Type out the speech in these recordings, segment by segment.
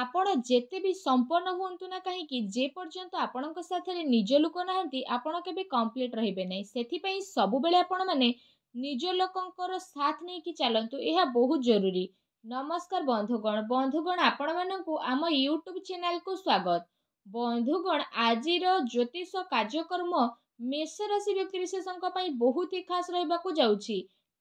ଆପଣ ଯେତେ ବି ସମ୍ପନ୍ନ ହୁଅନ୍ତୁ ନା କାହିଁକି ଯେ ପର୍ଯ୍ୟନ୍ତ ଆପଣଙ୍କ ସାଥିରେ ନିଜ ଲୋକ ନାହାନ୍ତି ଆପଣ କେବେ କମ୍ପ୍ଲିଟ୍ ରହିବେ ନାହିଁ ସେଥିପାଇଁ ସବୁବେଳେ ଆପଣମାନେ ନିଜ ଲୋକଙ୍କର ସାଥ ନେଇକି ଚାଲନ୍ତୁ ଏହା ବହୁତ ଜରୁରୀ ନମସ୍କାର ବନ୍ଧୁଗଣ ବନ୍ଧୁଗଣ ଆପଣମାନଙ୍କୁ ଆମ ୟୁଟ୍ୟୁବ୍ ଚ୍ୟାନେଲକୁ ସ୍ୱାଗତ ବନ୍ଧୁଗଣ ଆଜିର ଜ୍ୟୋତିଷ କାର୍ଯ୍ୟକ୍ରମ ମେଷ ରାଶି ବ୍ୟକ୍ତିବିଶେଷଙ୍କ ପାଇଁ ବହୁତ ହି ଖାସ୍ ରହିବାକୁ ଯାଉଛି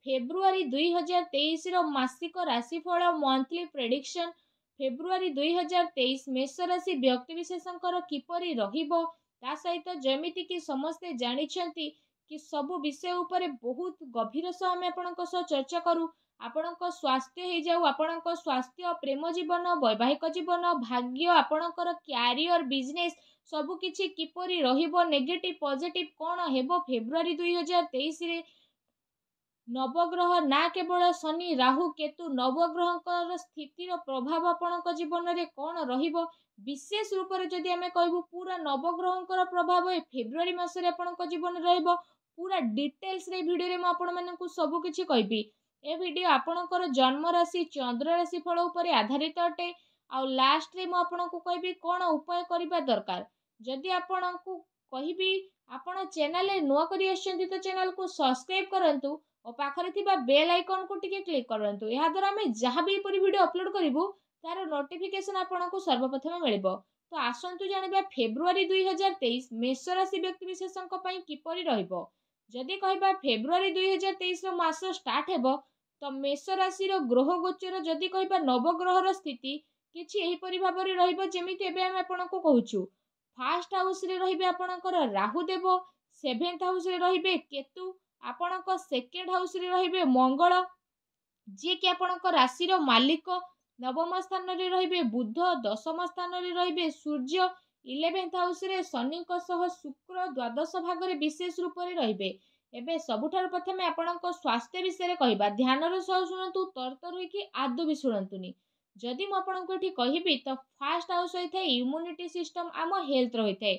ଫେବୃଆରୀ ଦୁଇହଜାର ତେଇଶର ମାସିକ ରାଶିଫଳ ମନ୍ଥଲି ପ୍ରେଡିକ୍ସନ୍ ଫେବୃଆରୀ ଦୁଇ ହଜାର ତେଇଶ ମେଷ ରାଶି ବ୍ୟକ୍ତିବିଶେଷଙ୍କର କିପରି ରହିବ ତା ସହିତ ଯେମିତିକି ସମସ୍ତେ ଜାଣିଛନ୍ତି କି ସବୁ ବିଷୟ ଉପରେ ବହୁତ ଗଭୀର ସହ ଆମେ ଆପଣଙ୍କ ସହ ଚର୍ଚ୍ଚା କରୁ ଆପଣଙ୍କ ସ୍ୱାସ୍ଥ୍ୟ ହେଇଯାଉ ଆପଣଙ୍କ ସ୍ୱାସ୍ଥ୍ୟ ପ୍ରେମ ଜୀବନ ବୈବାହିକ ଜୀବନ ଭାଗ୍ୟ ଆପଣଙ୍କର କ୍ୟାରିୟର ବିଜନେସ୍ ସବୁକିଛି କିପରି ରହିବ ନେଗେଟିଭ୍ ପଜିଟିଭ୍ କ'ଣ ହେବ ଫେବୃଆରୀ ଦୁଇ ହଜାର ତେଇଶରେ ନବଗ୍ରହ ନା କେବଳ ଶନି ରାହୁ କେତୁ ନବଗ୍ରହଙ୍କର ସ୍ଥିତିର ପ୍ରଭାବ ଆପଣଙ୍କ ଜୀବନରେ କ'ଣ ରହିବ ବିଶେଷ ରୂପରେ ଯଦି ଆମେ କହିବୁ ପୁରା ନବଗ୍ରହଙ୍କର ପ୍ରଭାବ ଏ ଫେବୃଆରୀ ମାସରେ ଆପଣଙ୍କ ଜୀବନରେ ରହିବ ପୁରା ଡିଟେଲ୍ସରେ ଏ ଭିଡ଼ିଓରେ ମୁଁ ଆପଣମାନଙ୍କୁ ସବୁକିଛି କହିବି ଏ ଭିଡ଼ିଓ ଆପଣଙ୍କର ଜନ୍ମରାଶି ରାଶି ଫଳ ଉପରେ ଆଧାରିତ ଅଟେ ଆଉ ଲାଷ୍ଟରେ ମୁଁ ଆପଣଙ୍କୁ କହିବି କ'ଣ ଉପାୟ କରିବା ଦରକାର ଯଦି ଆପଣଙ୍କୁ କହିବି ଆପଣ ଚ୍ୟାନେଲରେ ନୂଆ କରି ଆସିଛନ୍ତି ତ ଚ୍ୟାନେଲକୁ ସବସ୍କ୍ରାଇବ୍ କରନ୍ତୁ ଓ ପାଖରେ ଥିବା ବେଲ୍ ଆଇକନ୍କୁ ଟିକେ କ୍ଲିକ୍ କରନ୍ତୁ ଏହାଦ୍ୱାରା ଆମେ ଯାହା ବି ଏପରି ଭିଡ଼ିଓ ଅପଲୋଡ଼୍ କରିବୁ ତା'ର ନୋଟିଫିକେସନ୍ ଆପଣଙ୍କୁ ସର୍ବପ୍ରଥମେ ମିଳିବ ତ ଆସନ୍ତୁ ଜାଣିବା ଫେବୃଆରୀ ଦୁଇ ହଜାର ତେଇଶ ମେଷ ରାଶି ବ୍ୟକ୍ତିବିଶେଷଙ୍କ ପାଇଁ କିପରି ରହିବ ଯଦି କହିବା ଫେବୃଆରୀ ଦୁଇ ହଜାର ତେଇଶର ମାସ ଷ୍ଟାର୍ଟ ହେବ ତ ମେଷ ରାଶିର ଗ୍ରହ ଗୋଚର ଯଦି କହିବା ନବଗ୍ରହର ସ୍ଥିତି କିଛି ଏହିପରି ଭାବରେ ରହିବ ଯେମିତି ଏବେ ଆମେ ଆପଣଙ୍କୁ କହୁଛୁ ଫାର୍ଷ୍ଟ ହାଉସ୍ରେ ରହିବେ ଆପଣଙ୍କର ରାହୁଦେବ ସେଭେନ୍ଥ ହାଉସ୍ରେ ରହିବେ କେତୁ ଆପଣଙ୍କ ସେକେଣ୍ଡ ହାଉସରେ ରହିବେ ମଙ୍ଗଳ ଯିଏକି ଆପଣଙ୍କ ରାଶିର ମାଲିକ ନବମ ସ୍ଥାନରେ ରହିବେ ବୁଧ ଦଶମ ସ୍ଥାନରେ ରହିବେ ସୂର୍ଯ୍ୟ ଇଲେଭେନ୍ଥ ହାଉସରେ ଶନିଙ୍କ ସହ ଶୁକ୍ର ଦ୍ୱାଦଶ ଭାଗରେ ବିଶେଷ ରୂପରେ ରହିବେ ଏବେ ସବୁଠାରୁ ପ୍ରଥମେ ଆପଣଙ୍କ ସ୍ୱାସ୍ଥ୍ୟ ବିଷୟରେ କହିବା ଧ୍ୟାନର ସହ ଶୁଣନ୍ତୁ ତର୍ତ୍ତ ରହିକି ଆଦୌ ବି ଶୁଣନ୍ତୁନି ଯଦି ମୁଁ ଆପଣଙ୍କୁ ଏଠି କହିବି ତ ଫାଷ୍ଟ ହାଉସ୍ ହୋଇଥାଏ ଇମ୍ୟୁନିଟି ସିଷ୍ଟମ୍ ଆମ ହେଲ୍ଥ ରହିଥାଏ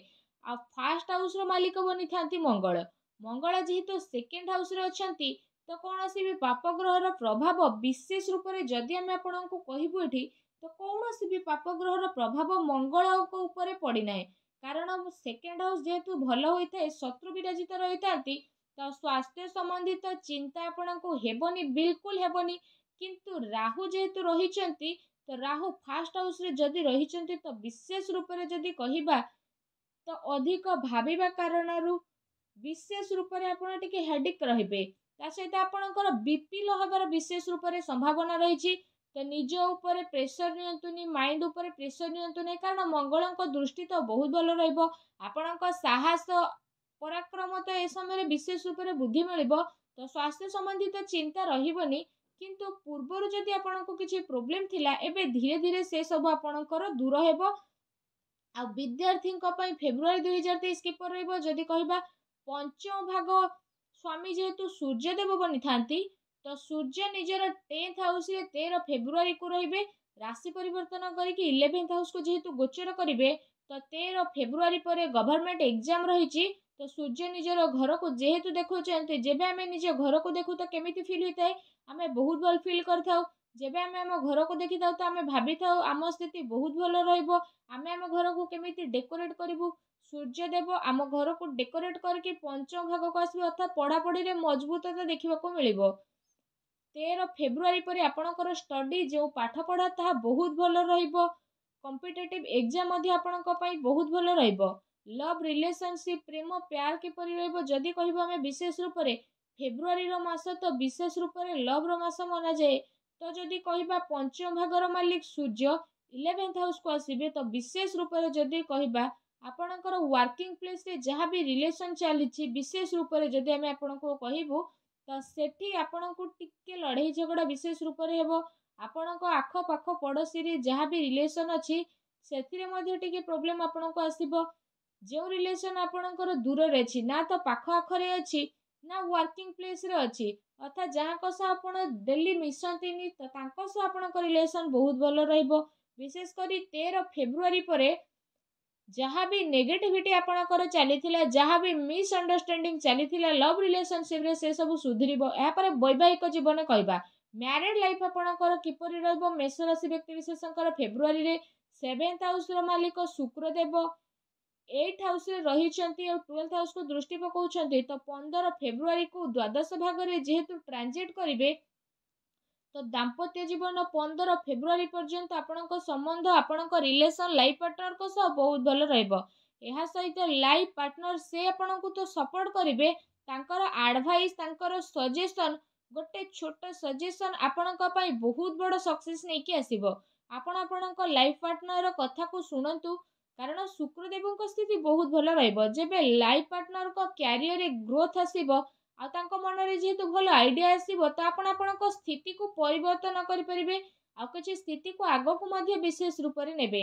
ଆଉ ଫାଷ୍ଟ ହାଉସର ମାଲିକ ବନିଥାନ୍ତି ମଙ୍ଗଳ ମଙ୍ଗଳ ଯେହେତୁ ସେକେଣ୍ଡ ହାଉସରେ ଅଛନ୍ତି ତ କୌଣସି ବି ପାପଗ୍ରହର ପ୍ରଭାବ ବିଶେଷ ରୂପରେ ଯଦି ଆମେ ଆପଣଙ୍କୁ କହିବୁ ଏଠି ତ କୌଣସି ବି ପାପଗ୍ରହର ପ୍ରଭାବ ମଙ୍ଗଳଙ୍କ ଉପରେ ପଡ଼ିନାହିଁ କାରଣ ସେକେଣ୍ଡ ହାଉସ୍ ଯେହେତୁ ଭଲ ହୋଇଥାଏ ଶତ୍ରୁ ବିରାଜିତ ରହିଥାନ୍ତି ତ ସ୍ୱାସ୍ଥ୍ୟ ସମ୍ବନ୍ଧିତ ଚିନ୍ତା ଆପଣଙ୍କୁ ହେବନି ବିଲକୁଲ ହେବନି କିନ୍ତୁ ରାହୁ ଯେହେତୁ ରହିଛନ୍ତି ତ ରାହୁ ଫାଷ୍ଟ ହାଉସରେ ଯଦି ରହିଛନ୍ତି ତ ବିଶେଷ ରୂପରେ ଯଦି କହିବା ତ ଅଧିକ ଭାବିବା କାରଣରୁ ବିଶେଷ ରୂପରେ ଆପଣ ଟିକେ ହେଡ଼ିକ୍ ରହିବେ ତା ସହିତ ଆପଣଙ୍କର ବିପି ଲୋ ହେବାର ବିଶେଷ ରୂପରେ ସମ୍ଭାବନା ରହିଛି ତ ନିଜ ଉପରେ ପ୍ରେସର ନିଅନ୍ତୁନି ମାଇଣ୍ଡ ଉପରେ ପ୍ରେସର ନିଅନ୍ତୁନି କାରଣ ମଙ୍ଗଳଙ୍କ ଦୃଷ୍ଟି ତ ବହୁତ ଭଲ ରହିବ ଆପଣଙ୍କ ସାହସ ପରାକ୍ରମ ତ ଏ ସମୟରେ ବିଶେଷ ରୂପରେ ବୃଦ୍ଧି ମିଳିବ ତ ସ୍ୱାସ୍ଥ୍ୟ ସମ୍ବନ୍ଧିତ ଚିନ୍ତା ରହିବନି କିନ୍ତୁ ପୂର୍ବରୁ ଯଦି ଆପଣଙ୍କୁ କିଛି ପ୍ରୋବ୍ଲେମ୍ ଥିଲା ଏବେ ଧୀରେ ଧୀରେ ସେସବୁ ଆପଣଙ୍କର ଦୂର ହେବ ଆଉ ବିଦ୍ୟାର୍ଥୀଙ୍କ ପାଇଁ ଫେବୃଆରୀ ଦୁଇ ହଜାର ତେଇଶ କିପରି ରହିବ ଯଦି କହିବା ପଞ୍ଚମ ଭାଗ ସ୍ୱାମୀ ଯେହେତୁ ସୂର୍ଯ୍ୟଦେବ ବନିଥାନ୍ତି ତ ସୂର୍ଯ୍ୟ ନିଜର ଟେନ୍ଥ ହାଉସ୍ରେ ତେର ଫେବୃଆରୀକୁ ରହିବେ ରାଶି ପରିବର୍ତ୍ତନ କରିକି ଇଲେଭେନ୍ଥ ହାଉସ୍କୁ ଯେହେତୁ ଗୋଚର କରିବେ ତ ତେର ଫେବୃଆରୀ ପରେ ଗଭର୍ଣ୍ଣମେଣ୍ଟ ଏକ୍ଜାମ୍ ରହିଛି ତ ସୂର୍ଯ୍ୟ ନିଜର ଘରକୁ ଯେହେତୁ ଦେଖୁଛନ୍ତି ଯେବେ ଆମେ ନିଜ ଘରକୁ ଦେଖୁ ତ କେମିତି ଫିଲ୍ ହୋଇଥାଏ ଆମେ ବହୁତ ଭଲ ଫିଲ୍ କରିଥାଉ ଯେବେ ଆମେ ଆମ ଘରକୁ ଦେଖିଥାଉ ତ ଆମେ ଭାବିଥାଉ ଆମ ସ୍ଥିତି ବହୁତ ଭଲ ରହିବ ଆମେ ଆମ ଘରକୁ କେମିତି ଡେକୋରେଟ୍ କରିବୁ ସୂର୍ଯ୍ୟଦେବ ଆମ ଘରକୁ ଡେକୋରେଟ୍ କରିକି ପଞ୍ଚମ ଭାଗକୁ ଆସିବେ ଅର୍ଥାତ୍ ପଢ଼ାପଢ଼ିରେ ମଜବୁତତା ଦେଖିବାକୁ ମିଳିବ ତେର ଫେବୃଆରୀ ପରେ ଆପଣଙ୍କର ଷ୍ଟଡ଼ି ଯେଉଁ ପାଠପଢ଼ା ତାହା ବହୁତ ଭଲ ରହିବ କମ୍ପିଟେଟିଭ୍ ଏକ୍ଜାମ୍ ମଧ୍ୟ ଆପଣଙ୍କ ପାଇଁ ବହୁତ ଭଲ ରହିବ ଲଭ୍ ରିଲେସନସିପ୍ ପ୍ରେମ ପ୍ୟାର କିପରି ରହିବ ଯଦି କହିବୁ ଆମେ ବିଶେଷ ରୂପରେ ଫେବୃଆରୀର ମାସ ତ ବିଶେଷ ରୂପରେ ଲଭ୍ର ମାସ ମନାଯାଏ ଯଦି କହିବା ପଞ୍ଚମ ଭାଗର ମାଲିକ ସୂର୍ଯ୍ୟ ଇଲେଭେନ୍ଥ ହାଉସ୍କୁ ଆସିବେ ତ ବିଶେଷ ରୂପରେ ଯଦି କହିବା ଆପଣଙ୍କର ୱାର୍କିଂ ପ୍ଲେସ୍ରେ ଯାହା ବି ରିଲେସନ୍ ଚାଲିଛି ବିଶେଷ ରୂପରେ ଯଦି ଆମେ ଆପଣଙ୍କୁ କହିବୁ ତ ସେଠି ଆପଣଙ୍କୁ ଟିକେ ଲଢ଼େଇ ଝଗଡ଼ା ବିଶେଷ ରୂପରେ ହେବ ଆପଣଙ୍କ ଆଖପାଖ ପଡ଼ୋଶୀରେ ଯାହା ବି ରିଲେସନ୍ ଅଛି ସେଥିରେ ମଧ୍ୟ ଟିକେ ପ୍ରୋବ୍ଲେମ୍ ଆପଣଙ୍କୁ ଆସିବ ଯେଉଁ ରିଲେସନ୍ ଆପଣଙ୍କର ଦୂରରେ ଅଛି ନା ତ ପାଖ ଆଖରେ ଅଛି ନା ୱାର୍କିଂ ପ୍ଲେସ୍ରେ ଅଛି ଅର୍ଥାତ୍ ଯାହାଙ୍କ ସହ ଆପଣ ଡେଲି ମିଶନ୍ତିନି ତ ତାଙ୍କ ସହ ଆପଣଙ୍କ ରିଲେସନ୍ ବହୁତ ଭଲ ରହିବ ବିଶେଷ କରି ତେର ଫେବୃଆରୀ ପରେ ଯାହା ବି ନେଗେଟିଭିଟି ଆପଣଙ୍କର ଚାଲିଥିଲା ଯାହା ବି ମିସ୍ଅଣ୍ଡରଷ୍ଟାଣ୍ଡିଂ ଚାଲିଥିଲା ଲଭ୍ ରିଲେସନ୍ସିପ୍ରେ ସେସବୁ ସୁଧୁରିବ ଏହାପରେ ବୈବାହିକ ଜୀବନ କହିବା ମ୍ୟାରେଡ୍ ଲାଇଫ୍ ଆପଣଙ୍କର କିପରି ରହିବ ମେଷ ରାଶି ବ୍ୟକ୍ତିବିଶେଷଙ୍କର ଫେବୃଆରୀରେ ସେଭେନ୍ଥ ହାଉସ୍ର ମାଲିକ ଶୁକ୍ରଦେବ ଏଇଟ୍ ହାଉସ୍ରେ ରହିଛନ୍ତି ଆଉ ଟୁଏଲ୍ଥ ହାଉସ୍କୁ ଦୃଷ୍ଟି ପକାଉଛନ୍ତି ତ ପନ୍ଦର ଫେବୃଆରୀକୁ ଦ୍ୱାଦଶ ଭାଗରେ ଯେହେତୁ ଟ୍ରାନଜିଟ୍ କରିବେ ତ ଦାମ୍ପତ୍ୟ ଜୀବନ ପନ୍ଦର ଫେବୃଆରୀ ପର୍ଯ୍ୟନ୍ତ ଆପଣଙ୍କ ସମ୍ବନ୍ଧ ଆପଣଙ୍କ ରିଲେସନ୍ ଲାଇଫ୍ ପାର୍ଟନର୍ଙ୍କ ସହ ବହୁତ ଭଲ ରହିବ ଏହା ସହିତ ଲାଇଫ୍ ପାର୍ଟନର୍ ସେ ଆପଣଙ୍କୁ ତ ସପୋର୍ଟ କରିବେ ତାଙ୍କର ଆଡ଼ଭାଇସ୍ ତାଙ୍କର ସଜେସନ୍ ଗୋଟେ ଛୋଟ ସଜେସନ୍ ଆପଣଙ୍କ ପାଇଁ ବହୁତ ବଡ଼ ସକ୍ସେସ୍ ନେଇକି ଆସିବ ଆପଣ ଆପଣଙ୍କ ଲାଇଫ୍ ପାର୍ଟନର୍ କଥାକୁ ଶୁଣନ୍ତୁ କାରଣ ଶୁକ୍ରଦେବଙ୍କ ସ୍ଥିତି ବହୁତ ଭଲ ରହିବ ଯେବେ ଲାଇଫ୍ ପାର୍ଟନରଙ୍କ କ୍ୟାରିୟରରେ ଗ୍ରୋଥ୍ ଆସିବ ଆଉ ତାଙ୍କ ମନରେ ଯେହେତୁ ଭଲ ଆଇଡ଼ିଆ ଆସିବ ତ ଆପଣ ଆପଣଙ୍କ ସ୍ଥିତିକୁ ପରିବର୍ତ୍ତନ କରିପାରିବେ ଆଉ କିଛି ସ୍ଥିତିକୁ ଆଗକୁ ମଧ୍ୟ ବିଶେଷ ରୂପରେ ନେବେ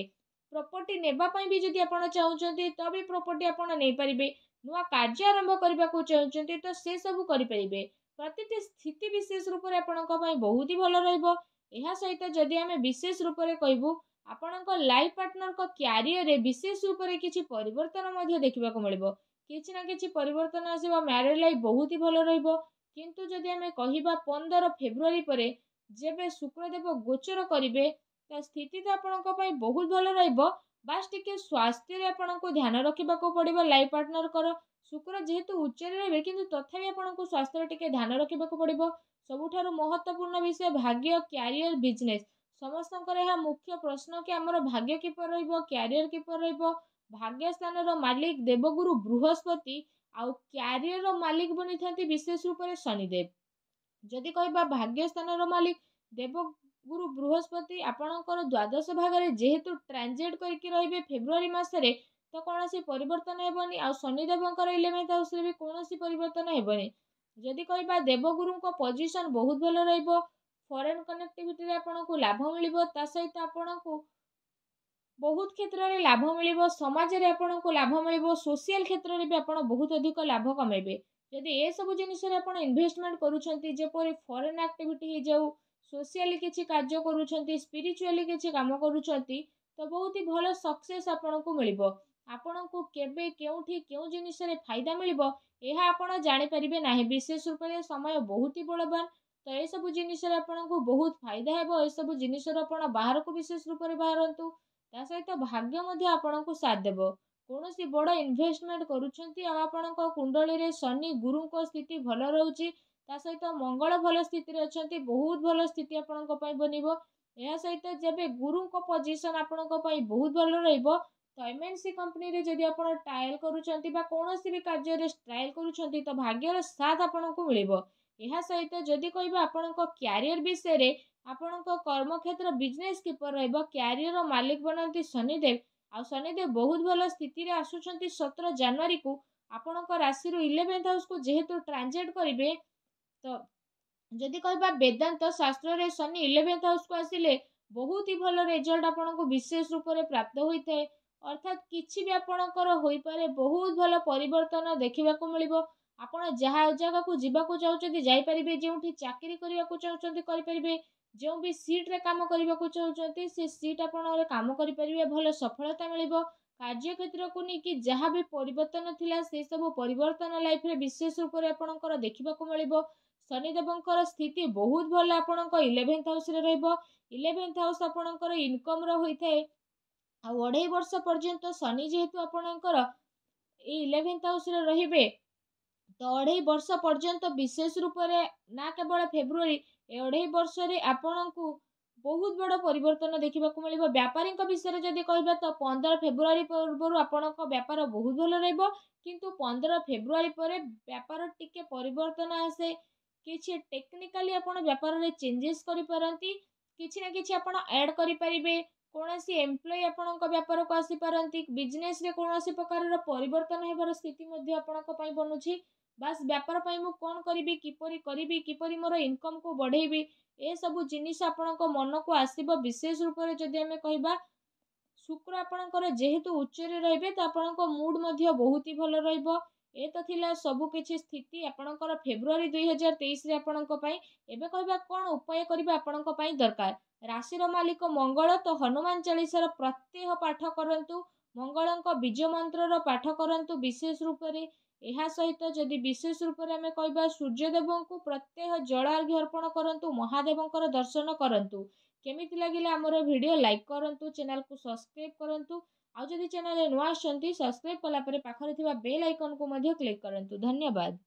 ପ୍ରପର୍ଟି ନେବା ପାଇଁ ବି ଯଦି ଆପଣ ଚାହୁଁଛନ୍ତି ତ ବି ପ୍ରପର୍ଟି ଆପଣ ନେଇପାରିବେ ନୂଆ କାର୍ଯ୍ୟ ଆରମ୍ଭ କରିବାକୁ ଚାହୁଁଛନ୍ତି ତ ସେସବୁ କରିପାରିବେ ପ୍ରତିଟି ସ୍ଥିତି ବିଶେଷ ରୂପରେ ଆପଣଙ୍କ ପାଇଁ ବହୁତ ହି ଭଲ ରହିବ ଏହା ସହିତ ଯଦି ଆମେ ବିଶେଷ ରୂପରେ କହିବୁ ଆପଣଙ୍କ ଲାଇଫ୍ ପାର୍ଟନରଙ୍କ କ୍ୟାରିୟରରେ ବିଶେଷ ଉପରେ କିଛି ପରିବର୍ତ୍ତନ ମଧ୍ୟ ଦେଖିବାକୁ ମିଳିବ କିଛି ନା କିଛି ପରିବର୍ତ୍ତନ ଆସିବ ମ୍ୟାରେଜ୍ ଲାଇଫ୍ ବହୁତ ହି ଭଲ ରହିବ କିନ୍ତୁ ଯଦି ଆମେ କହିବା ପନ୍ଦର ଫେବୃଆରୀ ପରେ ଯେବେ ଶୁକ୍ରଦେବ ଗୋଚର କରିବେ ତ ସ୍ଥିତି ତ ଆପଣଙ୍କ ପାଇଁ ବହୁତ ଭଲ ରହିବ ବାସ୍ ଟିକେ ସ୍ୱାସ୍ଥ୍ୟରେ ଆପଣଙ୍କୁ ଧ୍ୟାନ ରଖିବାକୁ ପଡ଼ିବ ଲାଇଫ୍ ପାର୍ଟନରଙ୍କର ଶୁକ୍ର ଯେହେତୁ ଉଚ୍ଚରେ ରହିବେ କିନ୍ତୁ ତଥାପି ଆପଣଙ୍କୁ ସ୍ୱାସ୍ଥ୍ୟରେ ଟିକେ ଧ୍ୟାନ ରଖିବାକୁ ପଡ଼ିବ ସବୁଠାରୁ ମହତ୍ତ୍ୱପୂର୍ଣ୍ଣ ବିଷୟ ଭାଗ୍ୟ କ୍ୟାରିୟର ବିଜନେସ୍ ସମସ୍ତଙ୍କର ଏହା ମୁଖ୍ୟ ପ୍ରଶ୍ନ କି ଆମର ଭାଗ୍ୟ କିପରି ରହିବ କ୍ୟାରିୟର କିପରି ରହିବ ଭାଗ୍ୟସ୍ଥାନର ମାଲିକ ଦେବଗୁରୁ ବୃହସ୍ପତି ଆଉ କ୍ୟାରିୟରର ମାଲିକ ବନିଥାନ୍ତି ବିଶେଷ ରୂପରେ ଶନିଦେବ ଯଦି କହିବା ଭାଗ୍ୟସ୍ଥାନର ମାଲିକ ଦେବଗୁରୁ ବୃହସ୍ପତି ଆପଣଙ୍କର ଦ୍ୱାଦଶ ଭାଗରେ ଯେହେତୁ ଟ୍ରାଞ୍ଜେଟ୍ କରିକି ରହିବେ ଫେବୃଆରୀ ମାସରେ ତ କୌଣସି ପରିବର୍ତ୍ତନ ହେବନି ଆଉ ଶନିଦେବଙ୍କର ଇଲେଭେନ୍ଥ ହାଉସ୍ରେ ବି କୌଣସି ପରିବର୍ତ୍ତନ ହେବନି ଯଦି କହିବା ଦେବଗୁରୁଙ୍କ ପୋଜିସନ୍ ବହୁତ ଭଲ ରହିବ ଫରେନ୍ କନେକ୍ଟିଭିଟିରେ ଆପଣଙ୍କୁ ଲାଭ ମିଳିବ ତା ସହିତ ଆପଣଙ୍କୁ ବହୁତ କ୍ଷେତ୍ରରେ ଲାଭ ମିଳିବ ସମାଜରେ ଆପଣଙ୍କୁ ଲାଭ ମିଳିବ ସୋସିଆଲ୍ କ୍ଷେତ୍ରରେ ବି ଆପଣ ବହୁତ ଅଧିକ ଲାଭ କମେଇବେ ଯଦି ଏସବୁ ଜିନିଷରେ ଆପଣ ଇନଭେଷ୍ଟମେଣ୍ଟ କରୁଛନ୍ତି ଯେପରି ଫରେନ୍ ଆକ୍ଟିଭିଟି ହେଇଯାଉ ସୋସିଆଲି କିଛି କାର୍ଯ୍ୟ କରୁଛନ୍ତି ସ୍ପିରିଚୁଆଲି କିଛି କାମ କରୁଛନ୍ତି ତ ବହୁତ ହି ଭଲ ସକ୍ସେସ୍ ଆପଣଙ୍କୁ ମିଳିବ ଆପଣଙ୍କୁ କେବେ କେଉଁଠି କେଉଁ ଜିନିଷରେ ଫାଇଦା ମିଳିବ ଏହା ଆପଣ ଜାଣିପାରିବେ ନାହିଁ ବିଶେଷ ରୂପରେ ସମୟ ବହୁତ ହି ବଳବାନ ତ ଏସବୁ ଜିନିଷରେ ଆପଣଙ୍କୁ ବହୁତ ଫାଇଦା ହେବ ଏସବୁ ଜିନିଷରୁ ଆପଣ ବାହାରକୁ ବିଶେଷ ରୂପରେ ବାହାରନ୍ତୁ ତା ସହିତ ଭାଗ୍ୟ ମଧ୍ୟ ଆପଣଙ୍କୁ ସାଥ ଦେବ କୌଣସି ବଡ଼ ଇନଭେଷ୍ଟମେଣ୍ଟ କରୁଛନ୍ତି ଆଉ ଆପଣଙ୍କ କୁଣ୍ଡଳୀରେ ଶନି ଗୁରୁଙ୍କ ସ୍ଥିତି ଭଲ ରହୁଛି ତା ସହିତ ମଙ୍ଗଳ ଭଲ ସ୍ଥିତିରେ ଅଛନ୍ତି ବହୁତ ଭଲ ସ୍ଥିତି ଆପଣଙ୍କ ପାଇଁ ବନିବ ଏହା ସହିତ ଯେବେ ଗୁରୁଙ୍କ ପୋଜିସନ୍ ଆପଣଙ୍କ ପାଇଁ ବହୁତ ଭଲ ରହିବ ତ ଏମଏନ୍ସି କମ୍ପାନୀରେ ଯଦି ଆପଣ ଟ୍ରାଏଲ୍ କରୁଛନ୍ତି ବା କୌଣସି ବି କାର୍ଯ୍ୟରେ ଟ୍ରାଏଲ୍ କରୁଛନ୍ତି ତ ଭାଗ୍ୟର ସାଥ ଆପଣଙ୍କୁ ମିଳିବ ଏହା ସହିତ ଯଦି କହିବା ଆପଣଙ୍କ କ୍ୟାରିୟର ବିଷୟରେ ଆପଣଙ୍କ କର୍ମକ୍ଷେତ୍ର ବିଜନେସ୍ କିପରି ରହିବ କ୍ୟାରିୟରର ମାଲିକ ବନାନ୍ତି ଶନିଦେବ ଆଉ ଶନିଦେବ ବହୁତ ଭଲ ସ୍ଥିତିରେ ଆସୁଛନ୍ତି ସତର ଜାନୁଆରୀକୁ ଆପଣଙ୍କ ରାଶିରୁ ଇଲେଭେନ୍ଥ ହାଉସ୍କୁ ଯେହେତୁ ଟ୍ରାଞ୍ଜେକ୍ଟ କରିବେ ତ ଯଦି କହିବା ବେଦାନ୍ତ ଶାସ୍ତ୍ରରେ ଶନି ଇଲେଭେନ୍ଥ ହାଉସ୍କୁ ଆସିଲେ ବହୁତ ହି ଭଲ ରେଜଲ୍ଟ ଆପଣଙ୍କୁ ବିଶେଷ ରୂପରେ ପ୍ରାପ୍ତ ହୋଇଥାଏ ଅର୍ଥାତ୍ କିଛି ବି ଆପଣଙ୍କର ହୋଇପାରେ ବହୁତ ଭଲ ପରିବର୍ତ୍ତନ ଦେଖିବାକୁ ମିଳିବ ଆପଣ ଯାହା ଜାଗାକୁ ଯିବାକୁ ଚାହୁଁଛନ୍ତି ଯାଇପାରିବେ ଯେଉଁଠି ଚାକିରି କରିବାକୁ ଚାହୁଁଛନ୍ତି କରିପାରିବେ ଯେଉଁ ବି ସିଟ୍ରେ କାମ କରିବାକୁ ଚାହୁଁଛନ୍ତି ସେ ସିଟ୍ ଆପଣ କାମ କରିପାରିବେ ଭଲ ସଫଳତା ମିଳିବ କାର୍ଯ୍ୟକ୍ଷେତ୍ରକୁ ନେଇକି ଯାହା ବି ପରିବର୍ତ୍ତନ ଥିଲା ସେସବୁ ପରିବର୍ତ୍ତନ ଲାଇଫ୍ରେ ବିଶେଷ ରୂପରେ ଆପଣଙ୍କର ଦେଖିବାକୁ ମିଳିବ ଶନିଦେବଙ୍କର ସ୍ଥିତି ବହୁତ ଭଲ ଆପଣଙ୍କ ଇଲେଭେନ୍ଥ ହାଉସ୍ରେ ରହିବ ଇଲେଭେନ୍ଥ ହାଉସ୍ ଆପଣଙ୍କର ଇନକମ୍ର ହୋଇଥାଏ ଆଉ ଅଢ଼େଇ ବର୍ଷ ପର୍ଯ୍ୟନ୍ତ ଶନି ଯେହେତୁ ଆପଣଙ୍କର ଏଇ ଇଲେଭେନ୍ଥ ହାଉସ୍ରେ ରହିବେ ଅଢ଼େଇ ବର୍ଷ ପର୍ଯ୍ୟନ୍ତ ବିଶେଷ ରୂପରେ ନା କେବଳ ଫେବୃଆରୀ ଏ ଅଢ଼େଇ ବର୍ଷରେ ଆପଣଙ୍କୁ ବହୁତ ବଡ଼ ପରିବର୍ତ୍ତନ ଦେଖିବାକୁ ମିଳିବ ବ୍ୟାପାରୀଙ୍କ ବିଷୟରେ ଯଦି କହିବା ତ ପନ୍ଦର ଫେବୃଆରୀ ପୂର୍ବରୁ ଆପଣଙ୍କ ବ୍ୟାପାର ବହୁତ ଭଲ ରହିବ କିନ୍ତୁ ପନ୍ଦର ଫେବୃଆରୀ ପରେ ବ୍ୟାପାର ଟିକେ ପରିବର୍ତ୍ତନ ଆସେ କିଛି ଟେକ୍ନିକାଲି ଆପଣ ବ୍ୟାପାରରେ ଚେଞ୍ଜେସ୍ କରିପାରନ୍ତି କିଛି ନା କିଛି ଆପଣ ଆଡ଼୍ କରିପାରିବେ କୌଣସି ଏମ୍ପ୍ଲୟି ଆପଣଙ୍କ ବ୍ୟାପାରକୁ ଆସିପାରନ୍ତି ବିଜନେସ୍ରେ କୌଣସି ପ୍ରକାରର ପରିବର୍ତ୍ତନ ହେବାର ସ୍ଥିତି ମଧ୍ୟ ଆପଣଙ୍କ ପାଇଁ ବନୁଛି ବାସ୍ ବ୍ୟାପାର ପାଇଁ ମୁଁ କ'ଣ କରିବି କିପରି କରିବି କିପରି ମୋର ଇନକମ୍କୁ ବଢ଼େଇବି ଏସବୁ ଜିନିଷ ଆପଣଙ୍କ ମନକୁ ଆସିବ ବିଶେଷ ରୂପରେ ଯଦି ଆମେ କହିବା ଶୁକ୍ର ଆପଣଙ୍କର ଯେହେତୁ ଉଚ୍ଚରେ ରହିବେ ତ ଆପଣଙ୍କ ମୁଡ୍ ମଧ୍ୟ ବହୁତ ହି ଭଲ ରହିବ ଏ ତ ଥିଲା ସବୁ କିଛି ସ୍ଥିତି ଆପଣଙ୍କର ଫେବୃଆରୀ ଦୁଇ ହଜାର ତେଇଶରେ ଆପଣଙ୍କ ପାଇଁ ଏବେ କହିବା କ'ଣ ଉପାୟ କରିବା ଆପଣଙ୍କ ପାଇଁ ଦରକାର ରାଶିର ମାଲିକ ମଙ୍ଗଳ ତ ହନୁମାନ ଚାଳିଶାର ପ୍ରତ୍ୟେକ ପାଠ କରନ୍ତୁ ମଙ୍ଗଳଙ୍କ ବୀଜ ମନ୍ତ୍ରର ପାଠ କରନ୍ତୁ ବିଶେଷ ରୂପରେ ଏହା ସହିତ ଯଦି ବିଶେଷ ରୂପରେ ଆମେ କହିବା ସୂର୍ଯ୍ୟଦେବଙ୍କୁ ପ୍ରତ୍ୟେକ ଜଳ ଆର୍ଘ୍ୟ ଅର୍ପଣ କରନ୍ତୁ ମହାଦେବଙ୍କର ଦର୍ଶନ କରନ୍ତୁ କେମିତି ଲାଗିଲା ଆମର ଭିଡ଼ିଓ ଲାଇକ୍ କରନ୍ତୁ ଚ୍ୟାନେଲକୁ ସବସ୍କ୍ରାଇବ୍ କରନ୍ତୁ ଆଉ ଯଦି ଚ୍ୟାନେଲ୍ରେ ନୂଆ ଆସୁଛନ୍ତି ସବସ୍କ୍ରାଇବ୍ କଲାପରେ ପାଖରେ ଥିବା ବେଲ୍ ଆଇକନ୍କୁ ମଧ୍ୟ କ୍ଲିକ୍ କରନ୍ତୁ ଧନ୍ୟବାଦ